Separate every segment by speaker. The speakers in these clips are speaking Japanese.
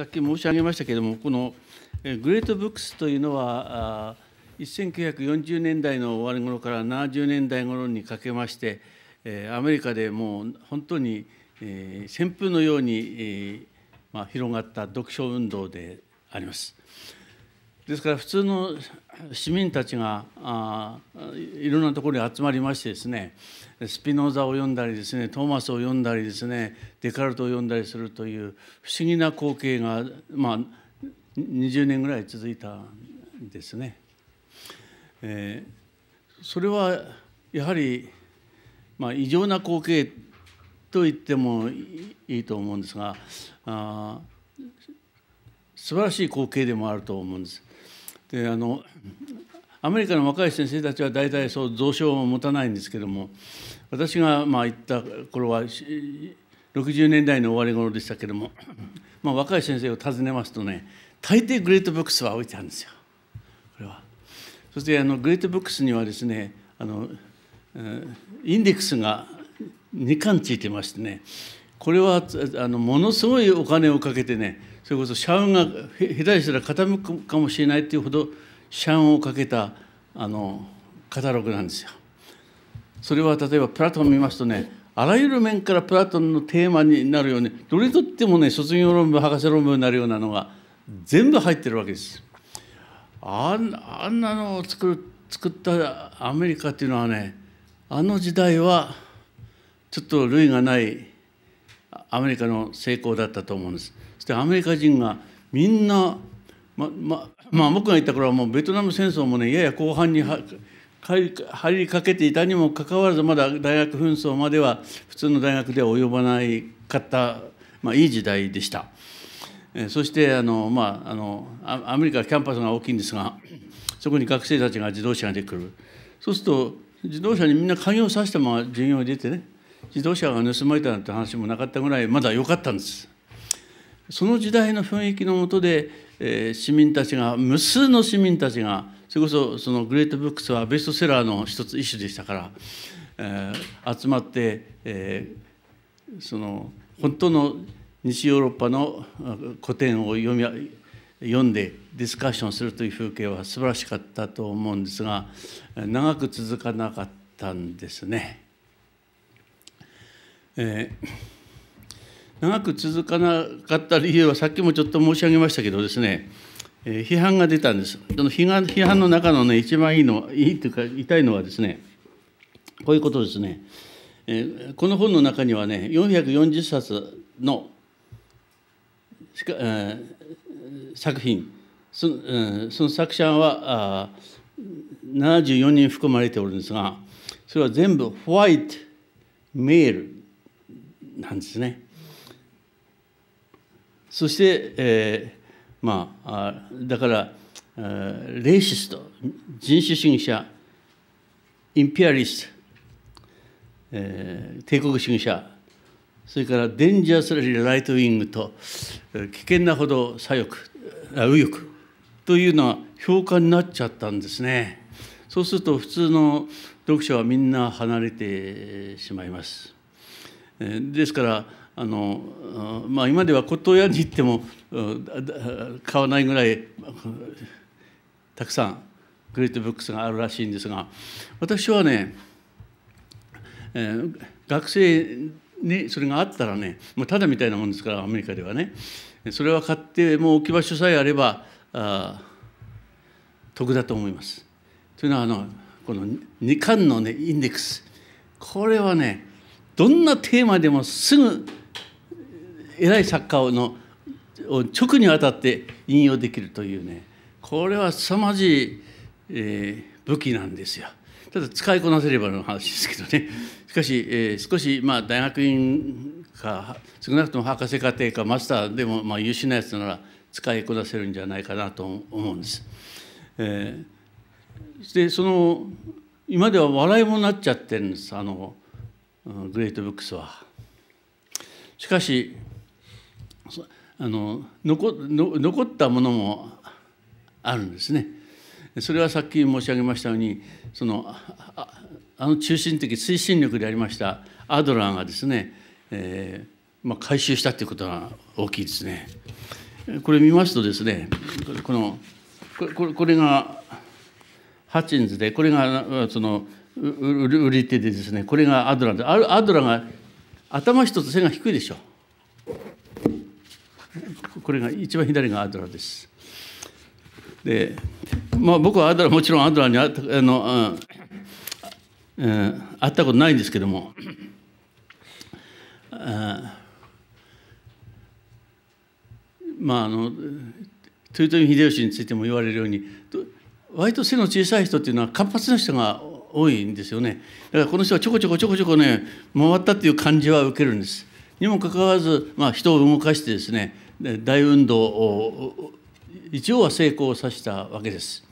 Speaker 1: さっき申し上げましたけれども、このグレートブックスというのは、1940年代の終わり頃から70年代頃にかけまして、アメリカでもう本当に旋風のように広がった読書運動であります。ですから普通の市民たちがあいろんなところに集まりましてですねスピノーザを読んだりですねトーマスを読んだりですねデカルトを読んだりするという不思議な光景が、まあ、20年ぐらい続いたんですね。えー、それはやはり、まあ、異常な光景と言ってもいいと思うんですがあ素晴らしい光景でもあると思うんです。であのアメリカの若い先生たちは大体そう蔵書を持たないんですけども私がまあ行った頃は60年代の終わり頃でしたけども、まあ、若い先生を訪ねますとね大抵グレートブックスは置いてあるんですよこれは。そしてあのグレートブックスにはですねあのインデックスが2巻ついてましてねこれはあのものすごいお金をかけてねそれこそ社運が下手したら傾くかもしれないっていうほど社運をかけたあのカタログなんですよ。それは例えばプラトン見ますとねあらゆる面からプラトンのテーマになるようにどれとってもね卒業論文博士論文になるようなのが全部入ってるわけです。あんあんなのを作る作ったアメリカっていうのはねあの時代はちょっと類がないアメリカの成功だったと思うんです。てアメリカ人がみんなまままあ僕が言った頃はもうベトナム戦争もねやや後半に入りかけていたにもかかわらずまだ大学紛争までは普通の大学では及ばないかった、まあ、いい時代でした。えそしてあの、まあ、あのアメリカはキャンパスが大きいんですがそこに学生たちが自動車が出てくるそうすると自動車にみんな鍵をさしたまま授業に出てね自動車が盗まれたなんて話もなかったぐらいまだ良かったんですその時代の雰囲気のもとで、えー、市民たちが無数の市民たちがそれこそそのグレートブックスはベストセラーの一つ一種でしたから、えー、集まって、えー、その本当の西ヨーロッパの古典を読み読んでディスカッションするという風景は素晴らしかったと思うんですが長く続かなかったんですね。えー長く続かなかった理由は、さっきもちょっと申し上げましたけどですね、えー、批判が出たんです。その批判批判の中のね、一番いいの、いいというか、痛いのはですね、こういうことですね。えー、この本の中にはね、440冊のしか、えー、作品そ、えその作者はあ74人含まれておるんですがそれは全部ホワイトメールなんですね。そして、えー、まあだから、えー、レイシスト人種主義者インピアリスト、えー、帝国主義者それからデンジャースラリーライトウィングと危険なほど左翼右翼というのは評価になっちゃったんですね。そうすると普通の読者はみんな離れてしまいます。ですからあのまあ、今では骨董屋に行っても買わないぐらいたくさんグレートブックスがあるらしいんですが私はね、えー、学生にそれがあったらねもうただみたいなもんですからアメリカではねそれは買ってもう置き場所さえあればあ得だと思います。というのはあのこの2巻のねインデックスこれはねどんなテーマでもすぐ偉い作家のを直にわたって引用できるというねこれは凄まじい、えー、武器なんですよ。ただ使いこなせればの話ですけどねしかし、えー、少し、まあ、大学院か少なくとも博士課程かマスターでも、まあ、優秀なやつなら使いこなせるんじゃないかなと思うんです。えー、でその今では笑いもなっちゃってるんですあのグレートブックスは。しかしあの残残ったものもあるんですね。それはさっき申し上げましたようにそのあの中心的推進力でありましたアドラーがですね、えーまあ、回収したということが大きいですね。これ見ますとですねこのこれこれがハチンズでこれがその売り手でですねこれがアドラーでアドラーが頭一つ背が低いでしょう。これが一番左がアドラーです。で、まあ、僕はアドラーもちろんアドラーにあったあのあ、えー、会ったことないんですけどもあまああの豊臣秀吉についても言われるように割と背の小さい人っていうのは活発な人が多いんですよねだからこの人はちょこちょこちょこちょこね回ったっていう感じは受けるんですにもかかわらず、まあ、人を動かしてですね大運動を一応は成功させたわけです。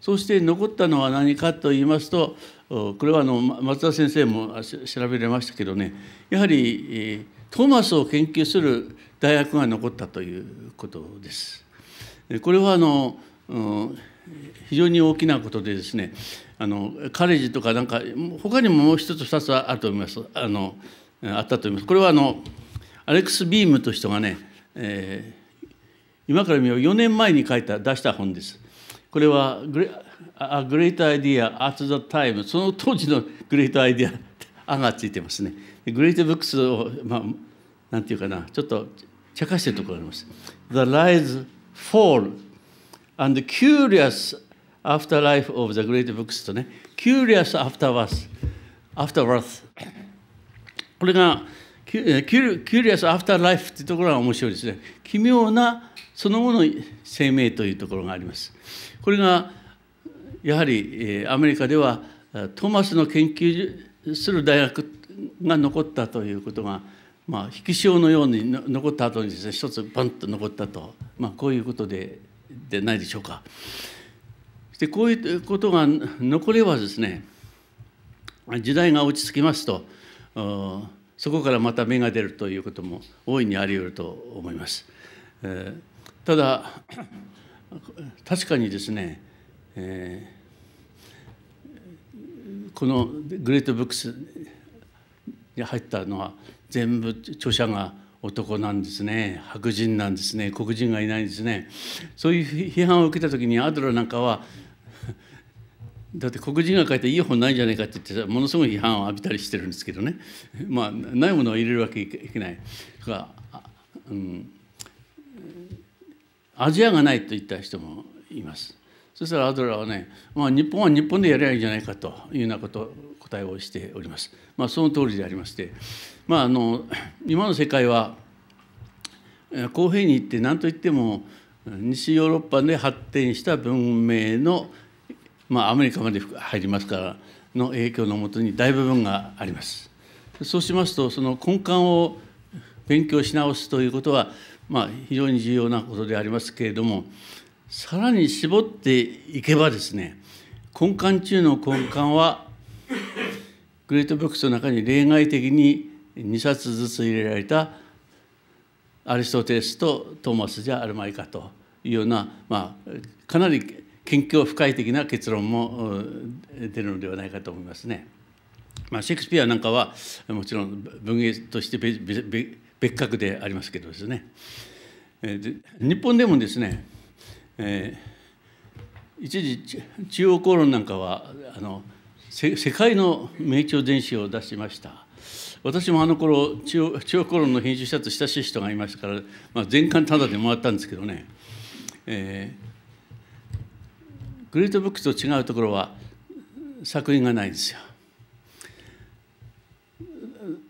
Speaker 1: そして残ったのは何かと言いますとこれはあの松田先生も調べれましたけどねやはりトーマスを研究する大学が残ったということです。これはあの、うん非常に大きなことでですねあのカレッジとかなんか他にももう一つ二つあると思いますあのあったと思いますこれはあのアレックス・ビームという人がねえー、今から見よう4年前に書いた出した本です。これは A Great Idea at the Time」その当時の「グレートアイデア」「あ」がついてますね。グレートブックスを、まあ、なんていうかなちょっと茶化してるところがあります。The l i e s Fall and Curious Afterlife of the Great Books とね Curious Afterworth Afterworth これがキュリアス・アフター・ライフっていうところが面白いですね。奇妙なその後の生命というところがあります。これがやはりアメリカではトーマスの研究する大学が残ったということが、まあ、引き潮のように残った後にですね一つバンと残ったと、まあ、こういうことででないでしょうか。でこういうことが残ればですね時代が落ち着きますと。そこからまた芽が出るということも大いにあり得ると思います。えー、ただ確かにですね、えー、このグレートブックスに入ったのは全部著者が男なんですね白人なんですね黒人がいないんですねそういう批判を受けた時にアドラーなんかはだって黒人が書いたいい本ないじゃないかって言ってものすごい批判を浴びたりしてるんですけどねまあないものは入れるわけいけないとか、うん、アジアがないと言った人もいますそしたらアドラーはね、まあ、日本は日本でやりゃいいんじゃないかというようなこと答えをしておりますまあその通りでありまして、まあ、あの今の世界は公平に言って何と言っても西ヨーロッパで発展した文明のまあ、アメリカまで入りますからの影響のもとに大部分があります。そうしますとその根幹を勉強し直すということは、まあ、非常に重要なことでありますけれどもさらに絞っていけばですね根幹中の根幹はグレートブックスの中に例外的に2冊ずつ入れられたアリストテレスとトーマス・じゃあるまいかというような、まあ、かなり研究不快的な結論も出るのではないかと思いますね。まあ、シェイクスピアなんかはもちろん文芸として別格でありますけどですね、日本でもですね、えー、一時中央公論なんかはあの世界の名著全集を出しました私もあの頃中央中央公論の編集者と親しい人がいましたから、まあ、全巻ただでもらったんですけどね、えーグリートブックと違うところは作品がないんですよ。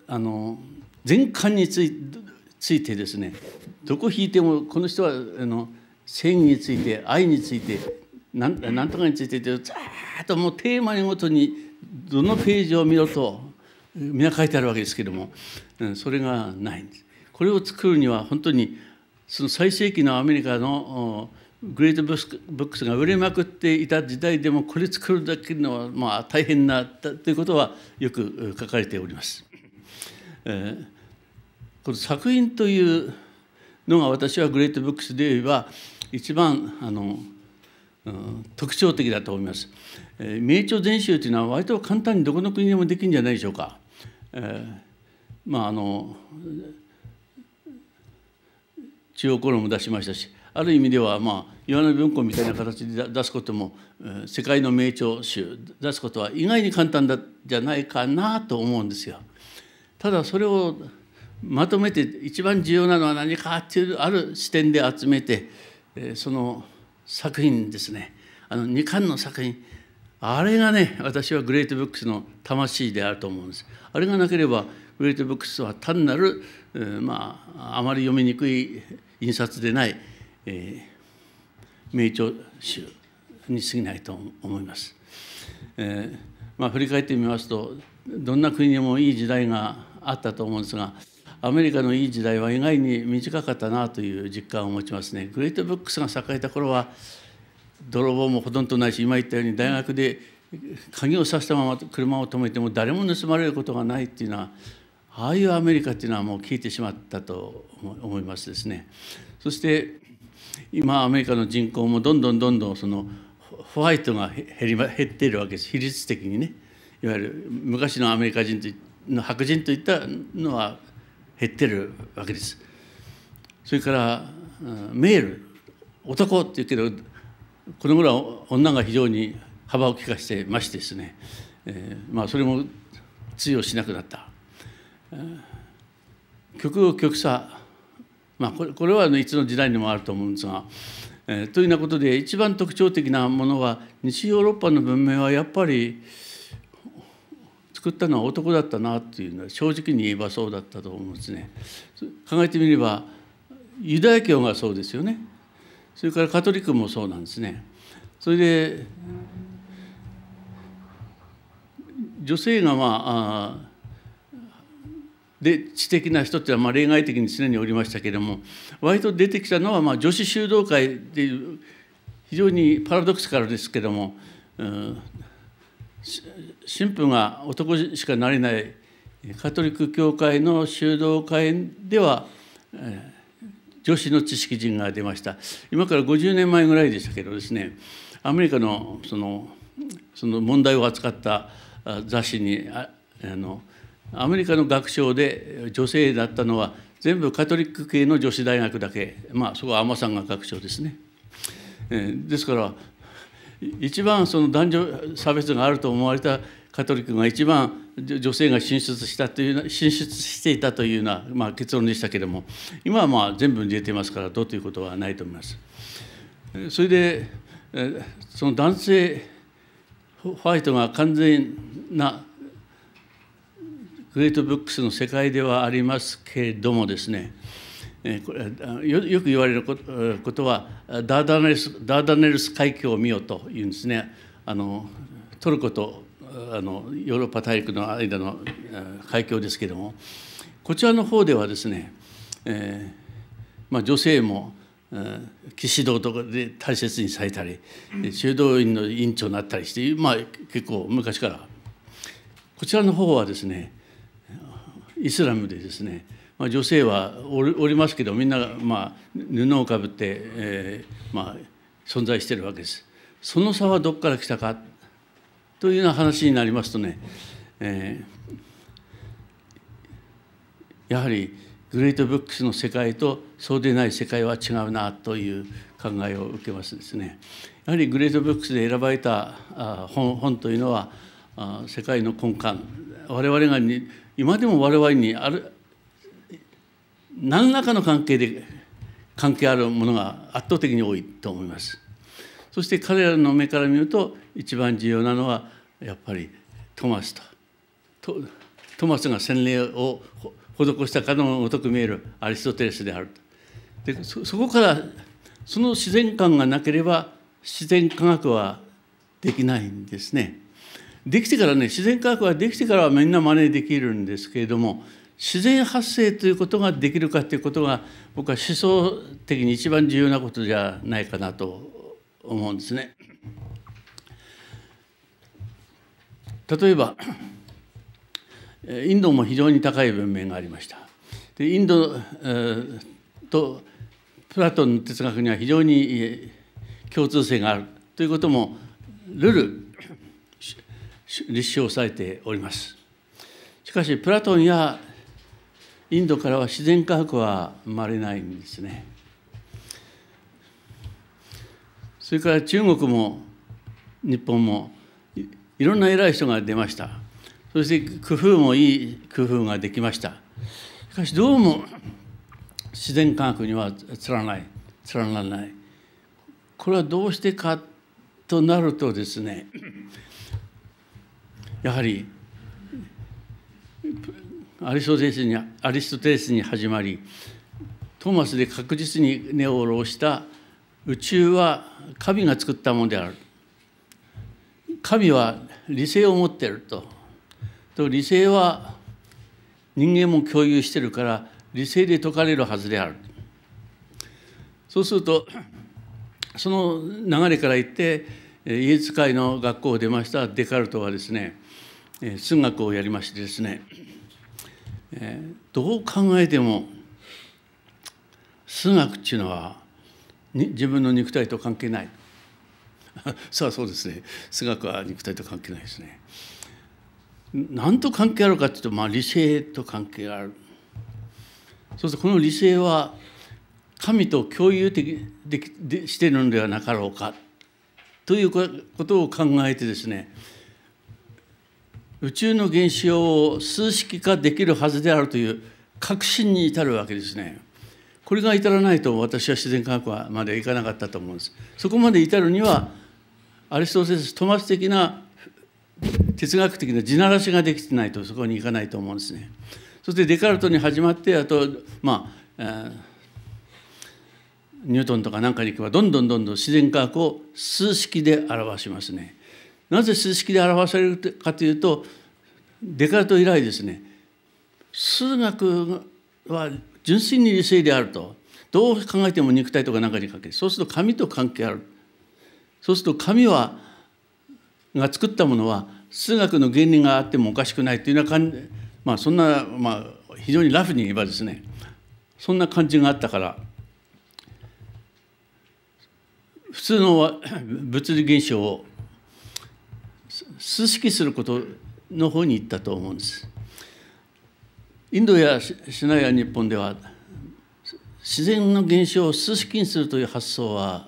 Speaker 1: あの全巻についついてですねどこ引いてもこの人はあの正義について愛についてなんなんとかについてずっともうテーマにごとにどのページを見ろと皆書いてあるわけですけども、うん、それがないんです。これを作るには本当にその最盛期のアメリカのグレートブックスが売れまくっていた時代でもこれ作るだけのはまあ大変なということはよく書かれております。えー、この作品というのが私はグレートブックスで言えば一番あの、うん、特徴的だと思います。えー、名著全集というのは割と簡単にどこの国でもできるんじゃないでしょうか。えー、まああの中央コロも出しましたしある意味では、まあ、岩波文庫みたいな形で出すことも、世界の名著集出すことは意外に簡単だじゃないかなと思うんですよ。ただそれをまとめて一番重要なのは何かっていうある視点で集めて、えその作品ですねあの2巻の作品あれがね私はグレートブックスの魂であると思うんです。あれがなければグレートブックスは単なる、まああまり読みにくい印刷でないえー、名著集に過ぎないと思います。えーまあ、振り返ってみますとどんな国にもいい時代があったと思うんですがアメリカのいい時代は意外に短かったなという実感を持ちますね。グレートブックスが栄えた頃は泥棒もほとんどないし今言ったように大学で鍵をさしたまま車を止めても誰も盗まれることがないっていうのはああいうアメリカっていうのはもう聞いてしまったと思いますですね。そして今アメリカの人口もどんどんどんどんそのホワイトが減り減っているわけです比率的にねいわゆる昔のアメリカ人の白人といったのは減ってるわけですそれからメール男っていうけどこの頃は女が非常に幅を利かしてましてですね、えー、まあそれも通用しなくなった。極右極左まあ、これこれはいつの時代にもあると思うんですが、えー、というようなことで一番特徴的なものは西ヨーロッパの文明はやっぱり作ったのは男だったなというのは正直に言えばそうだったと思うんですね。考えてみればユダヤ教がそうですよねそれからカトリックもそうなんですね。それで女性がまあで知的な人っていうのはまあ例外的に常におりましたけれども割と出てきたのはまあ女子修道会っていう非常にパラドクスカルですけども、うん、神父が男しかなれないカトリック教会の修道会では、女子の知識人が出ました今から50年前ぐらいでしたけどですねアメリカのそのその問題を扱った雑誌にああの「アメリカの学長で女性だったのは全部カトリック系の女子大学だけまあそこは天さんが学長ですね。えですから一番その男女差別があると思われたカトリックが一番女性が進出したという進出していたというような、まあ、結論でしたけれども今はまあ全部に出てますからどうということはないと思います。それでその男性ホワイトが完全なグレートブックスの世界ではありますけれどもですねこれよく言われることはダーダネルスダーダネルス海峡を見よというんですねあのトルコとあのヨーロッパ大陸の間の海峡ですけれどもこちらの方ではですね、えーまあ、女性も騎士道とかで大切にされたり修道院の院長になったりして、まあ、結構昔からこちらの方はですねイスラムでですね、まあ、女性はおりますけどみんな、が、まあ、布をかぶって、えーまあ、存在しているわけです。その差はどこから来たかというような話になりますとね、えー、やはりグレートブックスの世界とそうでない世界は違うなという考えを受けますですね。やはりグレートブックスで選ばれた本本というのは世界の根幹我々がに今でも我々にある何らかの関係で関係あるものが圧倒的に多いと思います。そして彼らの目から見ると一番重要なのはやっぱりトマスとトマスが洗礼を施したかのごとく見えるアリストテレスであるでそこからその自然観がなければ自然科学はできないんですね。できてからね自然科学ができてからはみんな真似できるんですけれども自然発生ということができるかということが僕は思想的に一番重要なことじゃないかなと思うんですね。例えばインドも非常に高い文明がありました。でインド、えー、とプラトンの哲学には非常に共通性があるということもルル立証されております。しかしプラトンやインドからは自然科学は生まれないんですね。それから中国も日本もいろんな偉い人が出ました。そして工夫もいい工夫ができました。しかしどうも自然科学にはつらない、つらならない。これはどうしてかとなるとですねやはりアリストテレスにアリストテレスに始まりトーマスで確実に根を下ろした宇宙は神が作ったものである神は理性を持っているとと理性は人間も共有してるから理性で解かれるはずであるそうするとその流れから言ってイエズ会の学校を出ましたデカルトはですね数学をやりましてですね、えどう考えても数学っていうのは自分の肉体と関係ないあ そうですね数学は肉体と関係ないですね何と関係あるかっていうと、まあ、理性と関係があるそうするとこの理性は神と共有的でしてるのではなかろうかということを考えてですね宇宙の現象を数式化できるはずであるという確信に至るわけですね。これが至らないと私は自然科学までいかなかったと思うんです。そこまで至るにはアリストテレス・トマス的な哲学的な地ならしができてないとそこに行かないと思うんですね。そしてデカルトに始まってあとまあ、えー、ニュートンとかなんかに行けばどんどんどんどん自然科学を数式で表しますね。なぜ数式で表されるかというとデカルト以来ですね数学は純粋に理性であるとどう考えても肉体とか中にかけるそうすると神と関係あるそうすると神はが作ったものは数学の原理があってもおかしくないというような感じまあそんなまあ非常にラフに言えばですねそんな感じがあったから普通の 物理現象をすすきすることの方に行ったと思うんです。インドやシナや日本では自然の現象を数式にするという発想は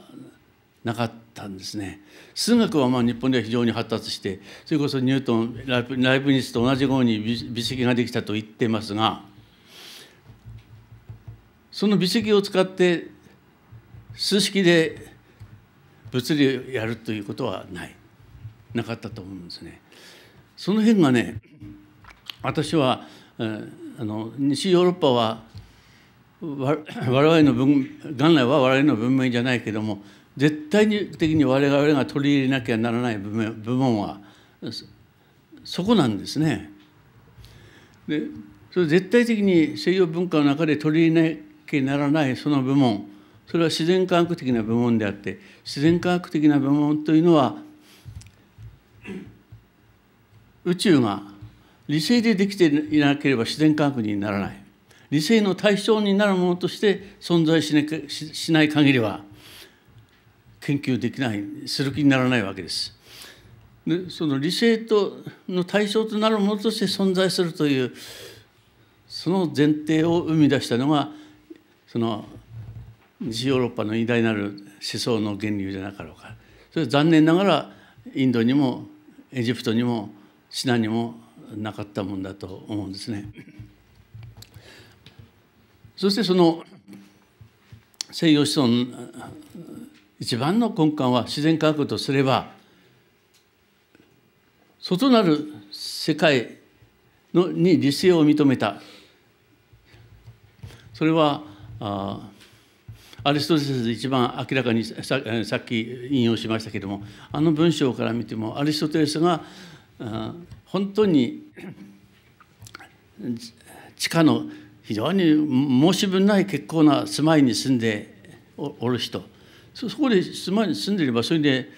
Speaker 1: なかったんですね。数学はまあ日本では非常に発達してそれこそニュートンライブライプニッツと同じように微積ができたと言ってますがその微積を使って数式で物理をやるということはない。なかったと思うんですね。その辺がね私は、えー、あの西ヨーロッパは 我々の文元来は我々の文明じゃないけども絶対的に我々が取り入れなきゃならない部門はそこなんですね。でそれ絶対的に西洋文化の中で取り入れなきゃならないその部門それは自然科学的な部門であって自然科学的な部門というのは宇宙が理性でできていなければ自然科学にならない理性の対象になるものとして存在しない限りは研究できないする気にならないわけです。でその理性との対象となるものとして存在するというその前提を生み出したのがその西ヨーロッパの偉大なる思想の源流じゃなかろうかそれ残念ながらインドにもエジプトにもし何もなかったもんだと思うんですね。そしてその西洋子孫一番の根幹は自然科学とすれば外なる世界のに理性を認めたそれはあアリストテレスで一番明らかにさっき引用しましたけどもあの文章から見てもアリストテレスが本当に地下の非常に申し分ない結構な住まいに住んでおる人そこで住まいに住んでいればそれで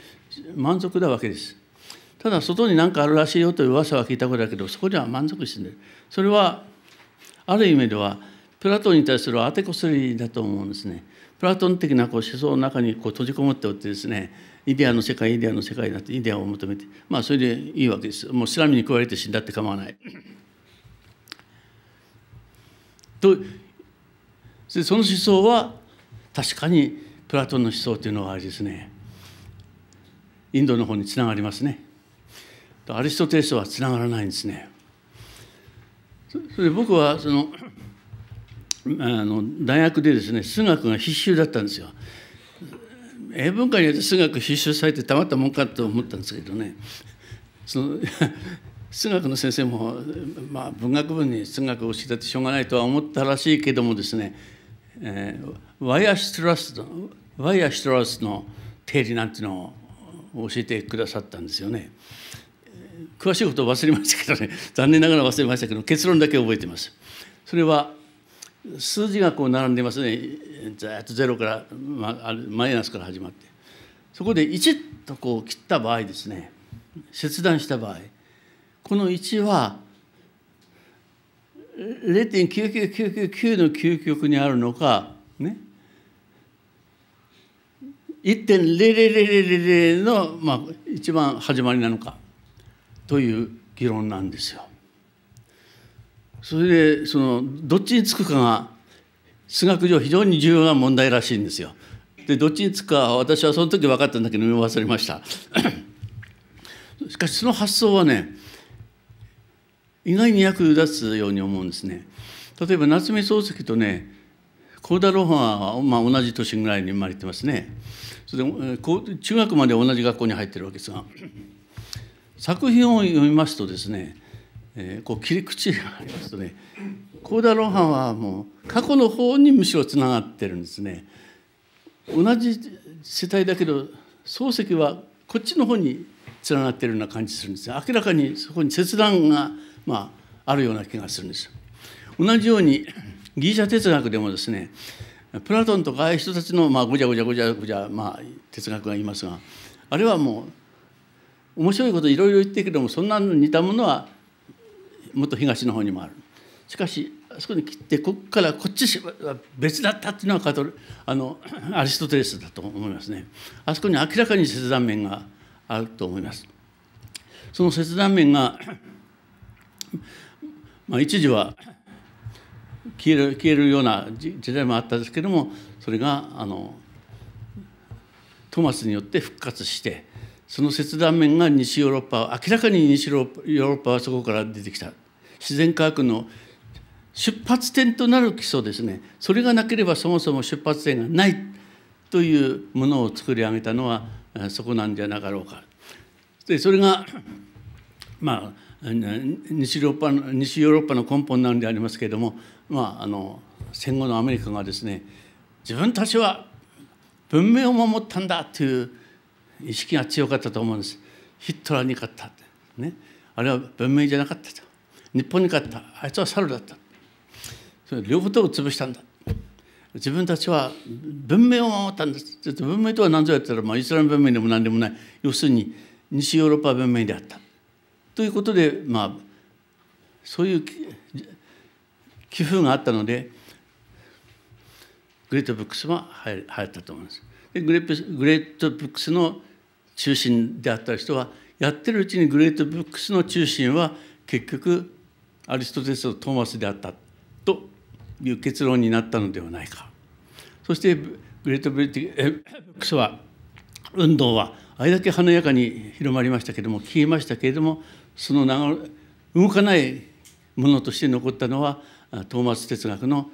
Speaker 1: 満足なわけです。ただ外に何かあるらしいよという噂は聞いたことだけどそこでは満足してるそれはある意味ではプラトンに対する当てこすりだと思うんですね。プラトン的なこう思想の中にこう閉じこもっておってですねイデアの世界イデアの世界だってイデアを求めてまあそれでいいわけですもうスラミに食われて死んだって構わない。とでその思想は確かにプラトンの思想というのはあれですねインドの方につながりますね。アリストテレスはつながらないんですね。それで僕はそのあの大学でですね数学が必修だったんですよ。英文化によって数学必修されてたまったもんかと思ったんですけどねその 数学の先生も、まあ、文学部に数学を教えたってしょうがないとは思ったらしいけどもですね、えー、ワイア・シトラスのワイア・シトラスの定理なんていうのを教えてくださったんですよね。詳しいことを忘れましたけどね残念ながら忘れましたけど結論だけ覚えてます。それは数字がこう並んでますねずっとゼロから、まあ、マイナスから始まってそこで1とこう切った場合ですね切断した場合この1は0.99999の究極にあるのかね1.0000の、まあ、一番始まりなのかという議論なんですよ。それでそのどっちにつくかが数学上非常に重要な問題らしいんですよ。でどっちにつくか私はその時分かったんだけど見忘れました。しかしその発想はね意外に役立つように思うんですね。例えば夏目漱石とね幸田露伴は、まあ、同じ年ぐらいに生まれてますね。それで中学まで同じ学校に入ってるわけですが作品を読みますとですねえー、こう切り口がありますとね幸田露伴はもう過去の方にむしろつながってるんですね。同じ世帯だけど漱石はこっちの方に連なってるような感じするんです明らかにそこに切断が、まあ、あるような気がするんです同じようにギリシャ哲学でもですねプラトンとかああいう人たちの、まあ、ごちゃごちゃごちゃごちゃ、まあ、哲学がいますがあれはもう面白いこといろいろ言ってるけどもそんなの似たものはもっと東の方にもあるしかしあそこに切ってここからこっちは別だったっていうのはカトルあの アリストテレスだと思いますねあそこに明らかに切断面があると思いますその切断面が、まあ、一時は消える消えるような時代もあったんですけどもそれがあのトマスによって復活してその切断面が西ヨーロッパ明らかに西ヨーロッパはそこから出てきた自然科学の出発点となる基礎ですねそれがなければそもそも出発点がないというものを作り上げたのはそこなんじゃなかろうか。でそれがまあ西ヨーロッパの西ヨーロッパの根本なんでありますけれども、まあ、あの戦後のアメリカがですね自分たちは文明を守ったんだという意識が強かったと思うんですヒットラーに勝った、ね、あれは文明じゃなかったと日本に勝ったあいつは猿だったそれ両方とも潰したんだ自分たちは文明を守ったんですちょっと文明とは何ぞやったら、まあ、イスラム文明でも何でもない要するに西ヨーロッパ文明であったということでまあそういう寄付があったのでグレートブックスは入ったと思います。でグレートブックスの中心であった人はやってるうちにグレートブックスの中心は結局アリストテレスとトーマスであったという結論になったのではないかそしてグレート・ブリティックスは運動はあれだけ華やかに広まりましたけれども消えましたけれどもその動かないものとして残ったのはトーマス哲学の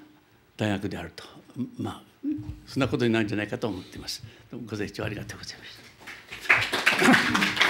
Speaker 1: 大学であるとまあそんなことになるんじゃないかと思っています。ご清聴ありがとうございました。